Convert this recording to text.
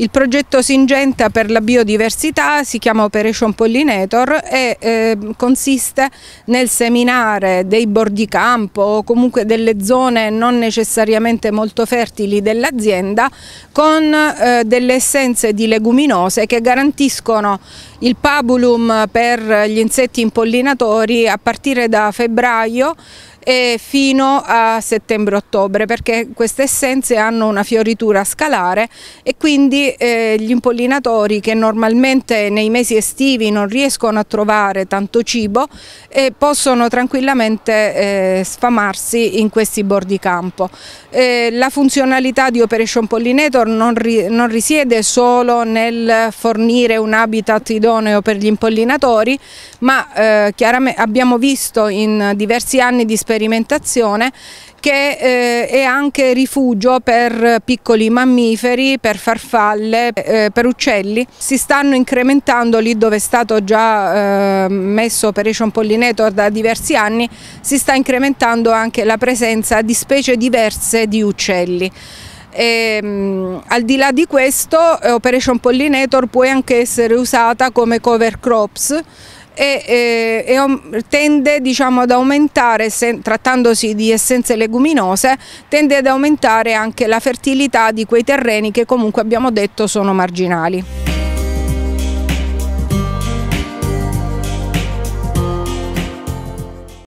Il progetto Singenta per la biodiversità si chiama Operation Pollinator e eh, consiste nel seminare dei bordi campo o comunque delle zone non necessariamente molto fertili dell'azienda con eh, delle essenze di leguminose che garantiscono il pabulum per gli insetti impollinatori a partire da febbraio fino a settembre-ottobre perché queste essenze hanno una fioritura scalare e quindi eh, gli impollinatori che normalmente nei mesi estivi non riescono a trovare tanto cibo eh, possono tranquillamente eh, sfamarsi in questi bordi campo. la funzionalità di Operation Pollinator non, non risiede solo nel fornire un habitat idoneo per gli impollinatori ma abbiamo visto in diversi anni di sperimentazione che eh, è anche rifugio per piccoli mammiferi, per farfalle, eh, per uccelli. Si stanno incrementando lì dove è stato già eh, messo Operation Pollinator da diversi anni, si sta incrementando anche la presenza di specie diverse di uccelli. E, um, al di là di questo eh, Operation Pollinator può anche essere usata come cover crops e, e, e tende diciamo, ad aumentare, se, trattandosi di essenze leguminose, tende ad aumentare anche la fertilità di quei terreni che comunque abbiamo detto sono marginali.